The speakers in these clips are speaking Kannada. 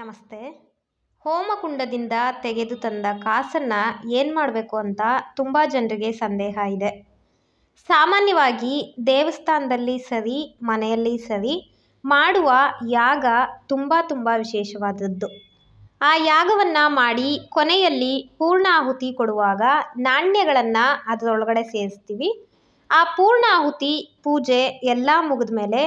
ನಮಸ್ತೆ ಹೋಮಕುಂಡದಿಂದ ತೆಗೆದು ತಂದ ಕಾಸನ್ನು ಏನು ಮಾಡಬೇಕು ಅಂತ ತುಂಬ ಜನರಿಗೆ ಸಂದೇಹ ಇದೆ ಸಾಮಾನ್ಯವಾಗಿ ದೇವಸ್ಥಾನದಲ್ಲಿ ಸರಿ ಮನೆಯಲ್ಲಿ ಸರಿ ಮಾಡುವ ಯಾಗ ತುಂಬ ತುಂಬ ವಿಶೇಷವಾದದ್ದು ಆ ಯಾಗವನ್ನು ಮಾಡಿ ಕೊನೆಯಲ್ಲಿ ಪೂರ್ಣ ಆಹುತಿ ಕೊಡುವಾಗ ನಾಣ್ಯಗಳನ್ನು ಅದರೊಳಗಡೆ ಸೇರಿಸ್ತೀವಿ ಆ ಪೂರ್ಣ ಆಹುತಿ ಪೂಜೆ ಎಲ್ಲ ಮುಗಿದ ಮೇಲೆ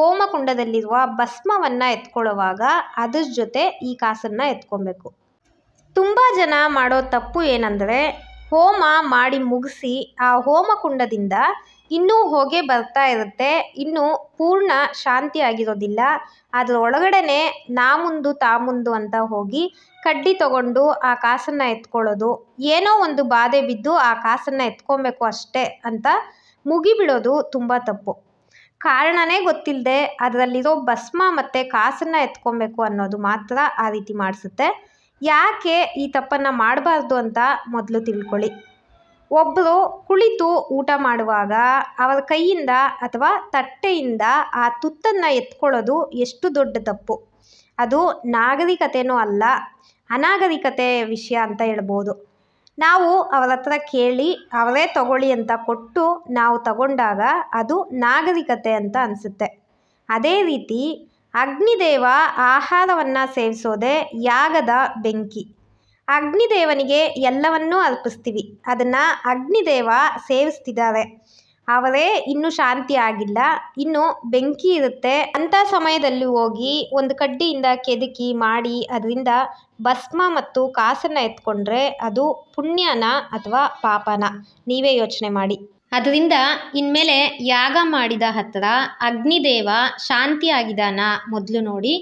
ಹೋಮಕುಂಡದಲ್ಲಿರುವ ಭಸ್ಮವನ್ನು ಎತ್ಕೊಳ್ಳುವಾಗ ಅದ್ರ ಜೊತೆ ಈ ಕಾಸನ್ನು ಎತ್ಕೊಬೇಕು ತುಂಬ ಜನ ಮಾಡೋ ತಪ್ಪು ಏನಂದರೆ ಹೋಮ ಮಾಡಿ ಮುಗಿಸಿ ಆ ಹೋಮಕುಂಡದಿಂದ ಇನ್ನೂ ಹೊಗೆ ಬರ್ತಾ ಇರುತ್ತೆ ಇನ್ನೂ ಪೂರ್ಣ ಶಾಂತಿ ಆಗಿರೋದಿಲ್ಲ ಅದರ ಒಳಗಡೆನೆ ನಾ ಮುಂದು ತಾ ಮುಂದು ಅಂತ ಹೋಗಿ ಕಡ್ಡಿ ತಗೊಂಡು ಆ ಕಾಸನ್ನು ಎತ್ಕೊಳ್ಳೋದು ಏನೋ ಒಂದು ಬಾಧೆ ಬಿದ್ದು ಆ ಕಾಸನ್ನು ಎತ್ಕೊಬೇಕು ಅಷ್ಟೇ ಅಂತ ಮುಗಿಬಿಡೋದು ತುಂಬ ತಪ್ಪು ಕಾರಣನೇ ಗೊತ್ತಿಲ್ಲದೆ ಅದರಲ್ಲಿರೋ ಭಸ್ಮ ಮತ್ತು ಕಾಸನ್ನು ಎತ್ಕೊಬೇಕು ಅನ್ನೋದು ಮಾತ್ರ ಆ ರೀತಿ ಮಾಡಿಸುತ್ತೆ ಯಾಕೆ ಈ ತಪ್ಪನ್ನು ಮಾಡಬಾರ್ದು ಅಂತ ಮೊದಲು ತಿಳ್ಕೊಳ್ಳಿ ಒಬ್ಬರು ಕುಳಿತು ಊಟ ಮಾಡುವಾಗ ಅವರ ಕೈಯಿಂದ ಅಥವಾ ತಟ್ಟೆಯಿಂದ ಆ ತುತ್ತನ್ನು ಎತ್ಕೊಳ್ಳೋದು ಎಷ್ಟು ದೊಡ್ಡ ತಪ್ಪು ಅದು ನಾಗರಿಕತೆಯೂ ಅಲ್ಲ ಅನಾಗರಿಕತೆ ವಿಷಯ ಅಂತ ಹೇಳ್ಬೋದು ನಾವು ಅವರ ಹತ್ರ ಕೇಳಿ ಅವರೇ ತಗೊಳ್ಳಿ ಅಂತ ಕೊಟ್ಟು ನಾವು ತಗೊಂಡಾಗ ಅದು ನಾಗರಿಕತೆ ಅಂತ ಅನಿಸುತ್ತೆ ಅದೇ ರೀತಿ ಅಗ್ನಿದೇವ ಆಹಾರವನ್ನು ಸೇವಿಸೋದೇ ಯಾಗದ ಬೆಂಕಿ ಅಗ್ನಿದೇವನಿಗೆ ಎಲ್ಲವನ್ನೂ ಅರ್ಪಿಸ್ತೀವಿ ಅದನ್ನು ಅಗ್ನಿದೇವ ಸೇವಿಸ್ತಿದ್ದಾರೆ ಆದರೆ ಇನ್ನೂ ಶಾಂತಿ ಆಗಿಲ್ಲ ಇನ್ನು ಬೆಂಕಿ ಇರುತ್ತೆ ಅಂಥ ಸಮಯದಲ್ಲಿ ಹೋಗಿ ಒಂದು ಕಡ್ಡಿಯಿಂದ ಕೆದಕಿ ಮಾಡಿ ಅದರಿಂದ ಭಸ್ಮ ಮತ್ತು ಕಾಸನ್ನು ಎತ್ಕೊಂಡ್ರೆ ಅದು ಪುಣ್ಯನ ಅಥವಾ ಪಾಪನ ನೀವೇ ಯೋಚನೆ ಮಾಡಿ ಅದರಿಂದ ಇನ್ಮೇಲೆ ಯಾಗ ಮಾಡಿದ ಹತ್ರ ಅಗ್ನಿದೇವ ಶಾಂತಿ ಆಗಿದಾನ ಮೊದಲು ನೋಡಿ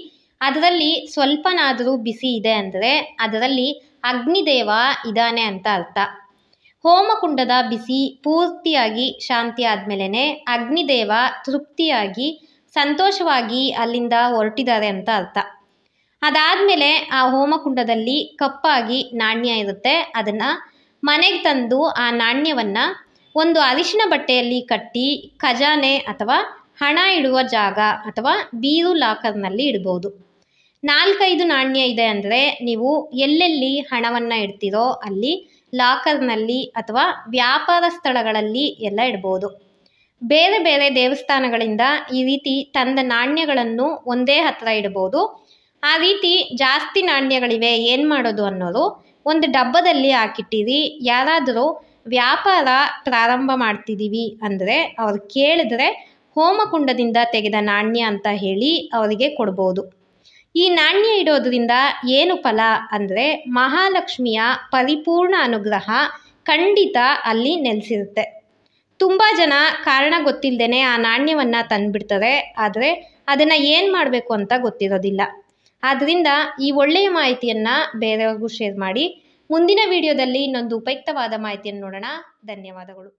ಅದರಲ್ಲಿ ಸ್ವಲ್ಪನಾದರೂ ಬಿಸಿ ಇದೆ ಅಂದರೆ ಅದರಲ್ಲಿ ಅಗ್ನಿದೇವ ಇದ್ದಾನೆ ಅಂತ ಅರ್ಥ ಹೋಮಕುಂಡದ ಬಿಸಿ ಪೂರ್ತಿಯಾಗಿ ಶಾಂತಿ ಆದ್ಮೇಲೆನೆ ಅಗ್ನಿದೇವ ತೃಪ್ತಿಯಾಗಿ ಸಂತೋಷವಾಗಿ ಅಲ್ಲಿಂದ ಹೊರಟಿದ್ದಾರೆ ಅಂತ ಅರ್ಥ ಅದಾದಮೇಲೆ ಆ ಹೋಮಕುಂಡದಲ್ಲಿ ಕಪ್ಪಾಗಿ ನಾಣ್ಯ ಇರುತ್ತೆ ಅದನ್ನು ಮನೆಗೆ ತಂದು ಆ ನಾಣ್ಯವನ್ನು ಒಂದು ಅರಿಶಿನ ಬಟ್ಟೆಯಲ್ಲಿ ಕಟ್ಟಿ ಖಜಾನೆ ಅಥವಾ ಹಣ ಇಡುವ ಜಾಗ ಅಥವಾ ಬೀರು ಲಾಕರ್ನಲ್ಲಿ ಇಡಬಹುದು ನಾಲ್ಕೈದು ನಾಣ್ಯ ಇದೆ ಅಂದರೆ ನೀವು ಎಲ್ಲೆಲ್ಲಿ ಹಣವನ್ನು ಇಡ್ತೀರೋ ಅಲ್ಲಿ ಲಾಕರ್ನಲ್ಲಿ ಅಥವಾ ವ್ಯಾಪಾರ ಸ್ಥಳಗಳಲ್ಲಿ ಎಲ್ಲ ಇಡ್ಬೋದು ಬೇರೆ ಬೇರೆ ದೇವಸ್ಥಾನಗಳಿಂದ ಈ ರೀತಿ ತಂದ ನಾಣ್ಯಗಳನ್ನು ಒಂದೇ ಹತ್ತಿರ ಇಡ್ಬೋದು ಆ ರೀತಿ ಜಾಸ್ತಿ ನಾಣ್ಯಗಳಿವೆ ಏನು ಮಾಡೋದು ಅನ್ನೋದು ಒಂದು ಡಬ್ಬದಲ್ಲಿ ಹಾಕಿಟ್ಟಿರಿ ಯಾರಾದರೂ ವ್ಯಾಪಾರ ಪ್ರಾರಂಭ ಮಾಡ್ತಿದ್ದೀವಿ ಅಂದರೆ ಅವ್ರು ಕೇಳಿದ್ರೆ ಹೋಮಕುಂಡದಿಂದ ತೆಗೆದ ನಾಣ್ಯ ಅಂತ ಹೇಳಿ ಅವರಿಗೆ ಕೊಡ್ಬೋದು ಈ ನಾಣ್ಯ ಇಡೋದ್ರಿಂದ ಏನು ಫಲ ಅಂದರೆ ಮಹಾಲಕ್ಷ್ಮಿಯ ಪರಿಪೂರ್ಣ ಅನುಗ್ರಹ ಖಂಡಿತ ಅಲ್ಲಿ ನೆಲೆಸಿರುತ್ತೆ ತುಂಬ ಜನ ಕಾರಣ ಗೊತ್ತಿಲ್ಲದೇ ಆ ನಾಣ್ಯವನ್ನು ತಂದುಬಿಡ್ತಾರೆ ಆದರೆ ಅದನ್ನು ಏನು ಮಾಡಬೇಕು ಅಂತ ಗೊತ್ತಿರೋದಿಲ್ಲ ಆದ್ದರಿಂದ ಈ ಒಳ್ಳೆಯ ಮಾಹಿತಿಯನ್ನು ಬೇರೆಯವ್ರಿಗೂ ಶೇರ್ ಮಾಡಿ ಮುಂದಿನ ವಿಡಿಯೋದಲ್ಲಿ ಇನ್ನೊಂದು ಉಪಯುಕ್ತವಾದ ಮಾಹಿತಿಯನ್ನು ನೋಡೋಣ ಧನ್ಯವಾದಗಳು